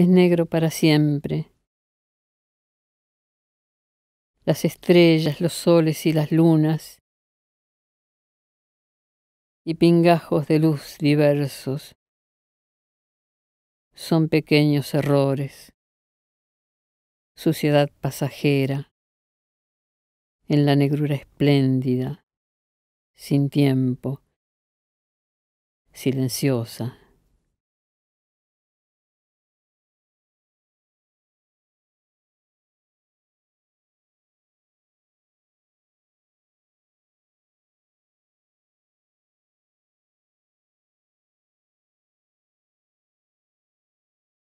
es negro para siempre. Las estrellas, los soles y las lunas, y pingajos de luz diversos, son pequeños errores, suciedad pasajera, en la negrura espléndida, sin tiempo, silenciosa.